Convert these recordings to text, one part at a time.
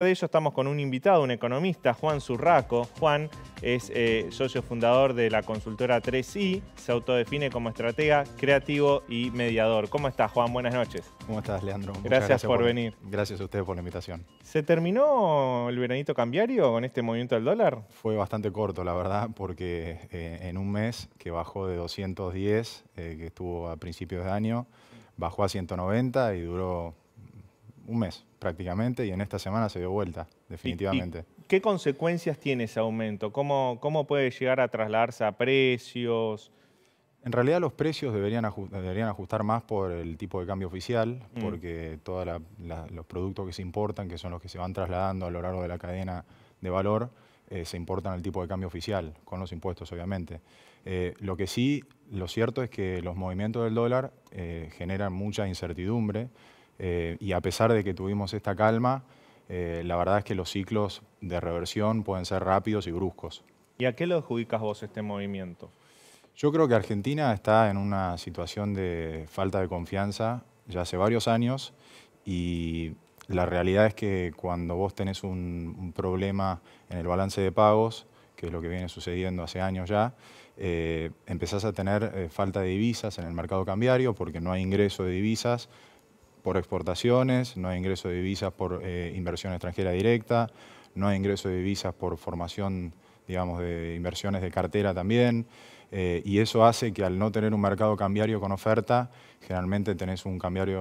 de ello estamos con un invitado, un economista, Juan Zurraco. Juan es eh, socio fundador de la consultora 3i, se autodefine como estratega, creativo y mediador. ¿Cómo estás, Juan? Buenas noches. ¿Cómo estás, Leandro? Gracias, por, venir. Gracias a ustedes por la invitación. ¿Se terminó el veranito cambiario con este movimiento del dólar? Fue bastante corto, la verdad, porque eh, en un mes que bajó de 210, eh, que estuvo a principios de año, bajó a 190 y duró un mes prácticamente y en esta semana se dio vuelta, definitivamente. qué consecuencias tiene ese aumento? ¿Cómo, ¿Cómo puede llegar a trasladarse a precios? En realidad los precios deberían, ajustar, deberían ajustar más por el tipo de cambio oficial, mm. porque todos los productos que se importan, que son los que se van trasladando a lo largo de la cadena de valor, eh, se importan al tipo de cambio oficial, con los impuestos obviamente. Eh, lo que sí, lo cierto es que los movimientos del dólar eh, generan mucha incertidumbre, eh, y a pesar de que tuvimos esta calma, eh, la verdad es que los ciclos de reversión pueden ser rápidos y bruscos. ¿Y a qué le adjudicas vos este movimiento? Yo creo que Argentina está en una situación de falta de confianza ya hace varios años y la realidad es que cuando vos tenés un, problema en el balance de pagos, que es lo que viene sucediendo hace años ya, eh, empezás a tener falta de divisas en el mercado cambiario porque no hay ingreso de divisas, por exportaciones, no hay ingreso de divisas por eh, inversión extranjera directa, no hay ingreso de divisas por formación, digamos, de inversiones de cartera también. Eh, y eso hace que al no tener un mercado cambiario con oferta, generalmente tenés un,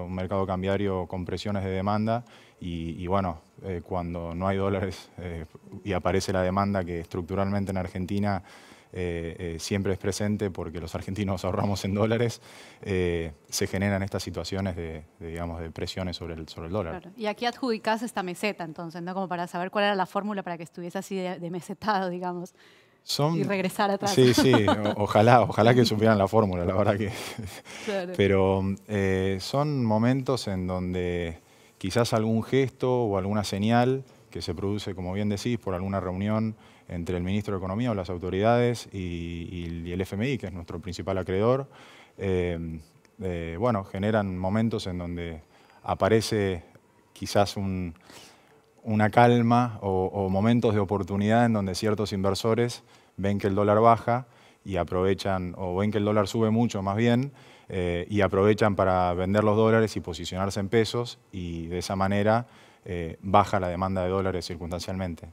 mercado cambiario con presiones de demanda y, bueno, eh, cuando no hay dólares y aparece la demanda que estructuralmente en Argentina eh, eh, siempre es presente porque los argentinos ahorramos en dólares, eh, se generan estas situaciones de, digamos, de presiones sobre el, sobre dólar. Y aquí adjudicás esta meseta, entonces, ¿no? Como para saber cuál era la fórmula para que estuviese así de, mesetado, digamos. Y regresar atrás. Sí, sí, ojalá, ojalá que supieran la fórmula, la verdad que. Pero son momentos en donde quizás algún gesto o alguna señal que se produce, como bien decís, por alguna reunión entre el ministro de Economía o las autoridades y, el FMI, que es nuestro principal acreedor, eh, eh, bueno, generan momentos en donde aparece quizás una calma o, momentos de oportunidad en donde ciertos inversores ven que el dólar baja y aprovechan, o ven que el dólar sube mucho más bien, eh, y aprovechan para vender los dólares y posicionarse en pesos y de esa manera eh, baja la demanda de dólares circunstancialmente.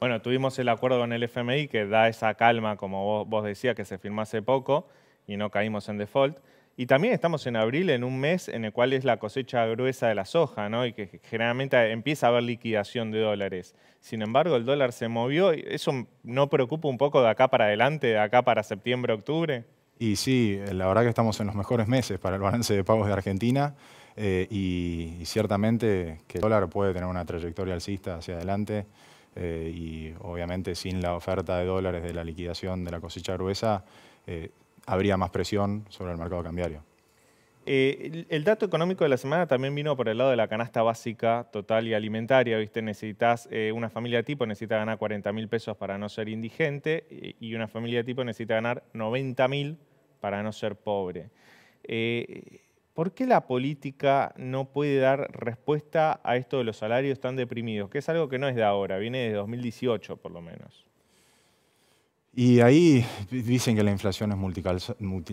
Bueno, tuvimos el acuerdo con el FMI que da esa calma, como vos, decías, que se firmó hace poco y no caímos en default. Y también estamos en abril, en un mes en el cual es la cosecha gruesa de la soja, ¿no? Y que generalmente empieza a haber liquidación de dólares. Sin embargo, el dólar se movió. ¿Eso no preocupa un poco de acá para adelante, de acá para septiembre, octubre? Y sí, la verdad que estamos en los mejores meses para el balance de pagos de Argentina eh, y, ciertamente que el dólar puede tener una trayectoria alcista hacia adelante eh, y obviamente sin la oferta de dólares de la liquidación de la cosecha gruesa eh, habría más presión sobre el mercado cambiario. el dato económico de la semana también vino por el lado de la canasta básica total y alimentaria. ¿viste? Necesitas una familia tipo necesita ganar 40 mil pesos para no ser indigente y una familia tipo necesita ganar 90 mil para no ser pobre. Eh, ¿Por qué la política no puede dar respuesta a esto de los salarios tan deprimidos? Que es algo que no es de ahora, viene de 2018 por lo menos. Y ahí dicen que la inflación es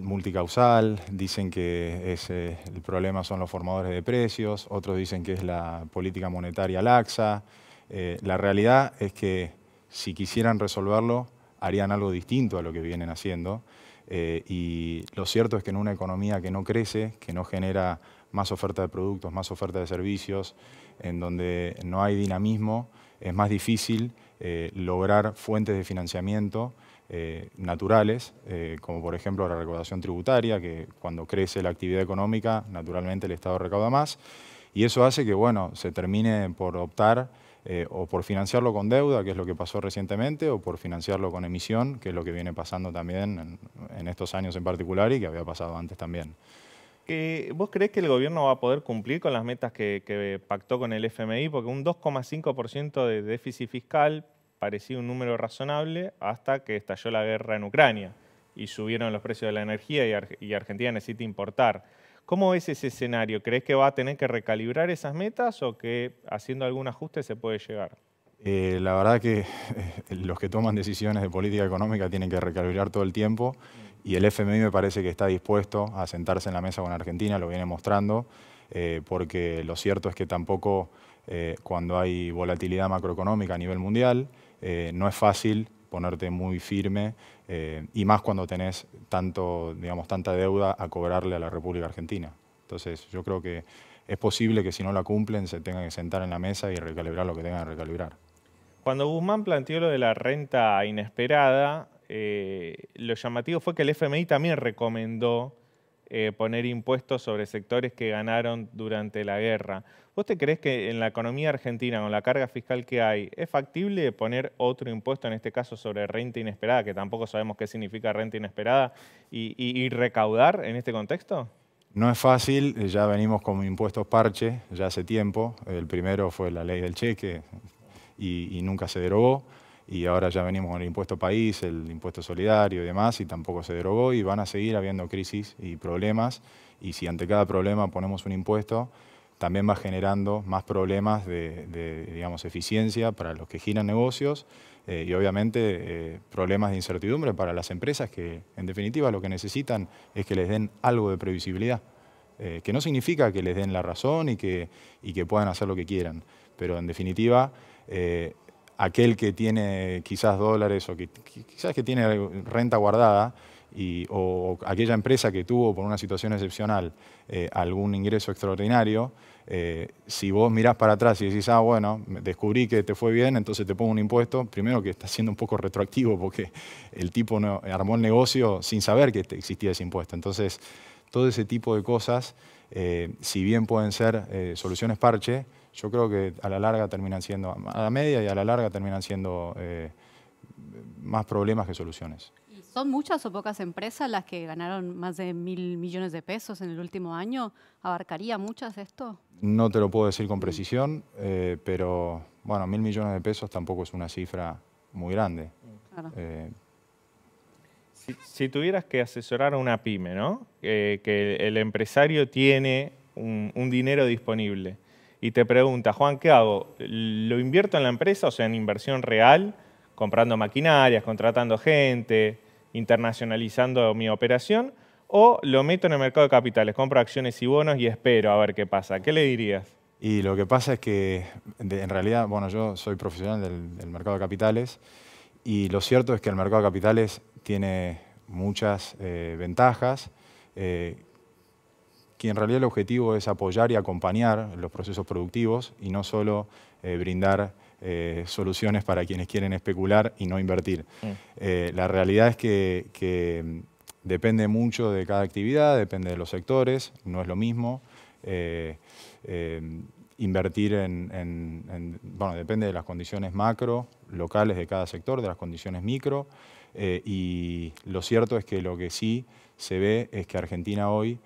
multicausal, dicen que eh, el problema son los formadores de precios, otros dicen que es la política monetaria laxa. Eh, la realidad es que si quisieran resolverlo, harían algo distinto a lo que vienen haciendo. Eh, y lo cierto es que en una economía que no crece, que no genera más oferta de productos, más oferta de servicios, en donde no hay dinamismo, es más difícil eh, lograr fuentes de financiamiento eh, naturales, como por ejemplo la recaudación tributaria, que cuando crece la actividad económica, naturalmente el Estado recauda más, y eso hace que bueno, se termine por optar eh, o por financiarlo con deuda, que es lo que pasó recientemente, o por financiarlo con emisión, que es lo que viene pasando también en, estos años en particular y que había pasado antes también. ¿Vos crees que el gobierno va a poder cumplir con las metas que, pactó con el FMI? Porque un 2,5% de déficit fiscal parecía un número razonable hasta que estalló la guerra en Ucrania y subieron los precios de la energía y Argentina necesita importar. ¿Cómo es ese escenario? ¿Crees que va a tener que recalibrar esas metas o que haciendo algún ajuste se puede llegar? Eh, la verdad que eh, los que toman decisiones de política económica tienen que recalibrar todo el tiempo y el FMI me parece que está dispuesto a sentarse en la mesa con Argentina, lo viene mostrando, eh, porque lo cierto es que tampoco cuando hay volatilidad macroeconómica a nivel mundial no es fácil ponerte muy firme eh, y más cuando tenés tanto, tanta deuda a cobrarle a la República Argentina. Entonces yo creo que es posible que si no la cumplen se tengan que sentar en la mesa y recalibrar lo que tengan que recalibrar. Cuando Guzmán planteó lo de la renta inesperada, eh, lo llamativo fue que el FMI también recomendó eh, poner impuestos sobre sectores que ganaron durante la guerra. ¿Vos te crees que en la economía argentina, con la carga fiscal que hay, es factible poner otro impuesto, en este caso sobre renta inesperada, que tampoco sabemos qué significa renta inesperada, y, recaudar en este contexto? No es fácil, eh, ya venimos con impuestos parche ya hace tiempo. El primero fue la ley del cheque y, y nunca se derogó y ahora ya venimos con el impuesto país, el impuesto solidario y demás, y tampoco se derogó, y van a seguir habiendo crisis y problemas, y si ante cada problema ponemos un impuesto, también va generando más problemas de, digamos, eficiencia para los que giran negocios eh, y obviamente eh, problemas de incertidumbre para las empresas que en definitiva lo que necesitan es que les den algo de previsibilidad, eh, que no significa que les den la razón y que, y que puedan hacer lo que quieran, pero en definitiva aquel que tiene quizás dólares o que, quizás que tiene renta guardada, o, aquella empresa que tuvo por una situación excepcional eh, algún ingreso extraordinario, eh, si vos mirás para atrás y decís, ah, bueno, descubrí que te fue bien, entonces te pongo un impuesto, primero que está siendo un poco retroactivo porque el tipo armó el negocio sin saber que existía ese impuesto. Entonces, todo ese tipo de cosas, eh, si bien pueden ser soluciones parche, yo creo que a la larga terminan siendo, a la media y a la larga terminan siendo más problemas que soluciones. ¿Son muchas o pocas empresas las que ganaron más de mil millones de pesos en el último año? ¿Abarcaría muchas esto? No te lo puedo decir con precisión, eh, pero bueno, mil millones de pesos tampoco es una cifra muy grande. Eh, si, tuvieras que asesorar a una pyme, ¿no? Eh, que el empresario tiene un, un dinero disponible y te pregunta, Juan, ¿qué hago? ¿Lo invierto en la empresa, o sea, en inversión real, comprando maquinarias, contratando gente, internacionalizando mi operación, o lo meto en el mercado de capitales, compro acciones y bonos y espero a ver qué pasa. ¿Qué le dirías? Y lo que pasa es que, en realidad, bueno, yo soy profesional del, mercado de capitales y lo cierto es que el mercado de capitales tiene muchas eh, ventajas, eh, que en realidad el objetivo es apoyar y acompañar los procesos productivos y no solo eh, brindar eh, soluciones para quienes quieren especular y no invertir. Mm. Eh, la realidad es que, mm, depende mucho de cada actividad, depende de los sectores, no es lo mismo. Eh, invertir en, bueno, depende de las condiciones macro, locales de cada sector, de las condiciones micro, y lo cierto es que lo que sí se ve es que Argentina hoy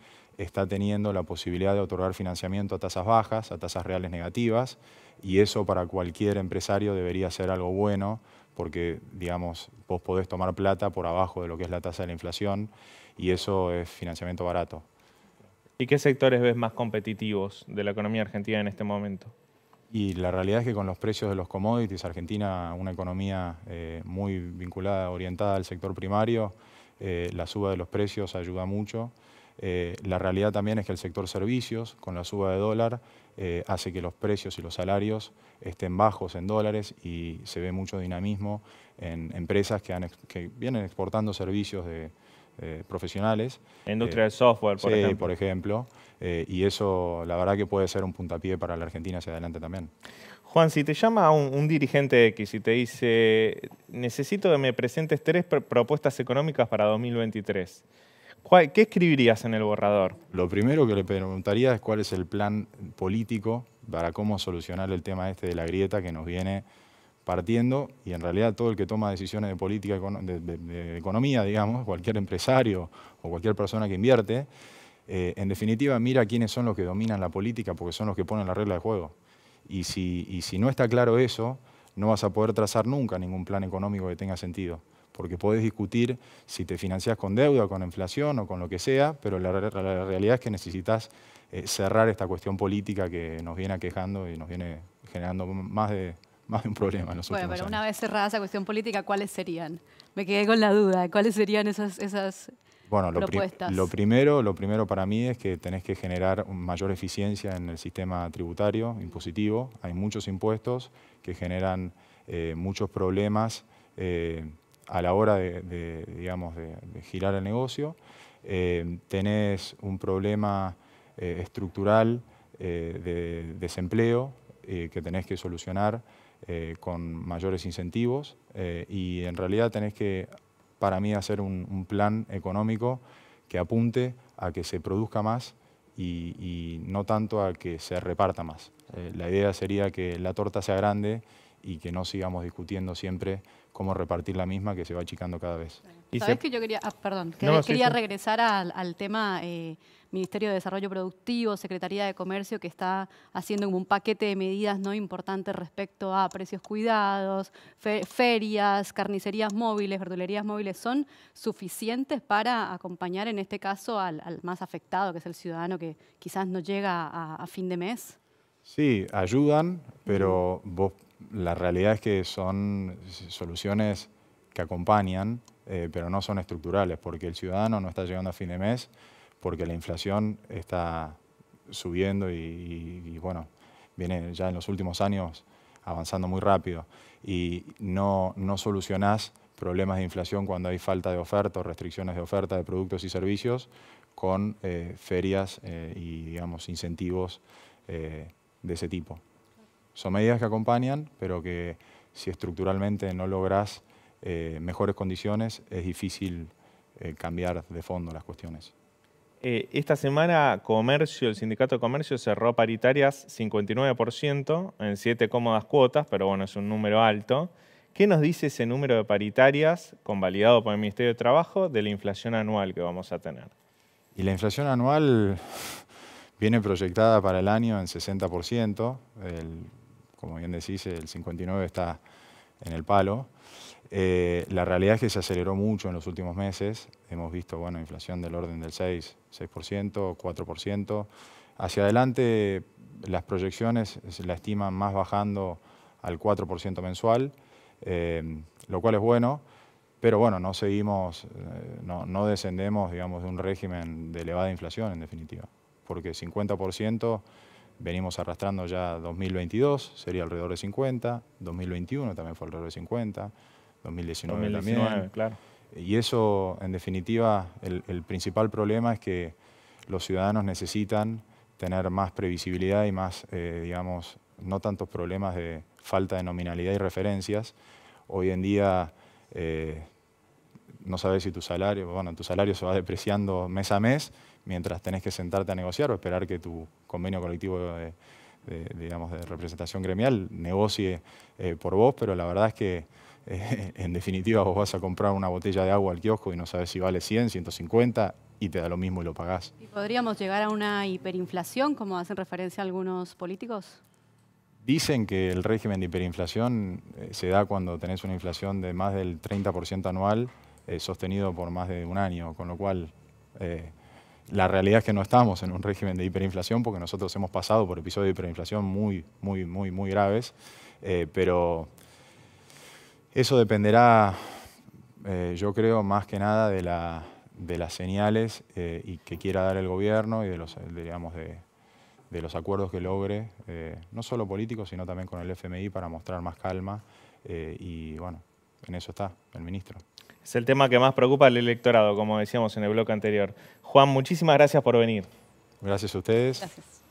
está teniendo la posibilidad de otorgar financiamiento a tasas bajas, a tasas reales negativas, y eso para cualquier empresario debería ser algo bueno, porque, digamos, vos podés tomar plata por abajo de lo que es la tasa de la inflación, y eso es financiamiento barato. ¿Y qué sectores ves más competitivos de la economía argentina en este momento? Y la realidad es que con los precios de los commodities, Argentina, una economía eh, muy vinculada, orientada al sector primario, eh, la suba de los precios ayuda mucho. Eh, la realidad también es que el sector servicios, con la suba de dólar, eh, hace que los precios y los salarios estén bajos en dólares y se ve mucho dinamismo en empresas que, vienen exportando servicios de, profesionales. Industria eh, del software, por sí, ejemplo. por ejemplo. y eso, la verdad que puede ser un puntapié para la Argentina hacia adelante también. Juan, si te llama un, un, dirigente X y te dice, necesito que me presentes tres propuestas económicas para 2023, ¿Qué escribirías en el borrador? Lo primero que le preguntaría es cuál es el plan político para cómo solucionar el tema este de la grieta que nos viene partiendo y en realidad todo el que toma decisiones de política, de, economía, digamos, cualquier empresario o cualquier persona que invierte, eh, en definitiva mira quiénes son los que dominan la política porque son los que ponen la regla de juego. y si no está claro eso, no vas a poder trazar nunca ningún plan económico que tenga sentido porque podés discutir si te financiás con deuda, con inflación o con lo que sea, pero la, realidad es que necesitas eh, cerrar esta cuestión política que nos viene aquejando y nos viene generando más de, más de un problema. En los bueno, pero una vez cerrada esa cuestión política, ¿cuáles serían? Me quedé con la duda, ¿cuáles serían esas... esas bueno, lo, primero, lo primero para mí es que tenés que generar mayor eficiencia en el sistema tributario, impositivo. Hay muchos impuestos que generan eh, muchos problemas eh, a la hora de, digamos, de, girar el negocio. Eh, tenés un problema eh, estructural eh, de desempleo que tenés que solucionar con mayores incentivos y en realidad tenés que, para mí, hacer un, plan económico que apunte a que se produzca más y, no tanto a que se reparta más. la idea sería que la torta sea grande y que no sigamos discutiendo siempre cómo repartir la misma que se va achicando cada vez. Sabes que yo quería, ah, perdón, quería regresar al, tema eh, Ministerio de Desarrollo Productivo, Secretaría de Comercio, que está haciendo como un paquete de medidas no importantes respecto a precios cuidados, ferias, carnicerías móviles, verdulerías móviles, ¿son suficientes para acompañar en este caso al, más afectado, que es el ciudadano que quizás no llega a, fin de mes? Sí, ayudan, pero vos la realidad es que son soluciones que acompañan, eh, pero no son estructurales, porque el ciudadano no está llegando a fin de mes, porque la inflación está subiendo y, bueno, viene ya en los últimos años avanzando muy rápido. Y no, no solucionás problemas de inflación cuando hay falta de oferta o restricciones de oferta de productos y servicios con eh, ferias eh, y, digamos, incentivos de ese tipo. Son medidas que acompañan, pero que si estructuralmente no logras eh, mejores condiciones, es difícil eh, cambiar de fondo las cuestiones. Eh, esta semana comercio, el sindicato de comercio cerró paritarias 59% en siete cómodas cuotas, pero bueno, es un número alto. ¿Qué nos dice ese número de paritarias, convalidado por el Ministerio de Trabajo, de la inflación anual que vamos a tener? Y la inflación anual viene proyectada para el año en 60% como bien decís, el 59 está en el palo. Eh, la realidad es que se aceleró mucho en los últimos meses. Hemos visto bueno, inflación del orden del 6, 6%, 4%. Hacia adelante las proyecciones la estiman más bajando al 4% mensual, eh, lo cual es bueno, pero bueno, no seguimos, eh, no, descendemos digamos, de un régimen de elevada inflación en definitiva, porque 50% venimos arrastrando ya 2022, sería alrededor de 50, 2021 también fue alrededor de 50, 2019, también. Claro. Y eso, en definitiva, el, principal problema es que los ciudadanos necesitan tener más previsibilidad y más, eh, digamos, no tantos problemas de falta de nominalidad y referencias. Hoy en día eh, no sabes si tu salario, bueno, tu salario se va depreciando mes a mes mientras tenés que sentarte a negociar o esperar que tu convenio colectivo de, digamos, de representación gremial negocie eh, por vos, pero la verdad es que eh, en definitiva vos vas a comprar una botella de agua al kiosco y no sabes si vale 100, 150 y te da lo mismo y lo pagás. ¿Y podríamos llegar a una hiperinflación, como hacen referencia algunos políticos? Dicen que el régimen de hiperinflación eh, se da cuando tenés una inflación de más del 30% anual sostenido por más de un año, con lo cual la realidad es que no estamos en un régimen de hiperinflación porque nosotros hemos pasado por episodios de hiperinflación muy, muy, muy, muy graves, eh, pero eso dependerá, eh, yo creo, más que nada de, las señales eh, y que quiera dar el gobierno y de los, digamos, de los acuerdos que logre, no solo políticos, sino también con el FMI para mostrar más calma y, bueno, en eso está el ministro. Es el tema que más preocupa al electorado, como decíamos en el bloque anterior. Juan, muchísimas gracias por venir. Gracias a ustedes. Gracias.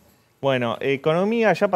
Bueno, economía ya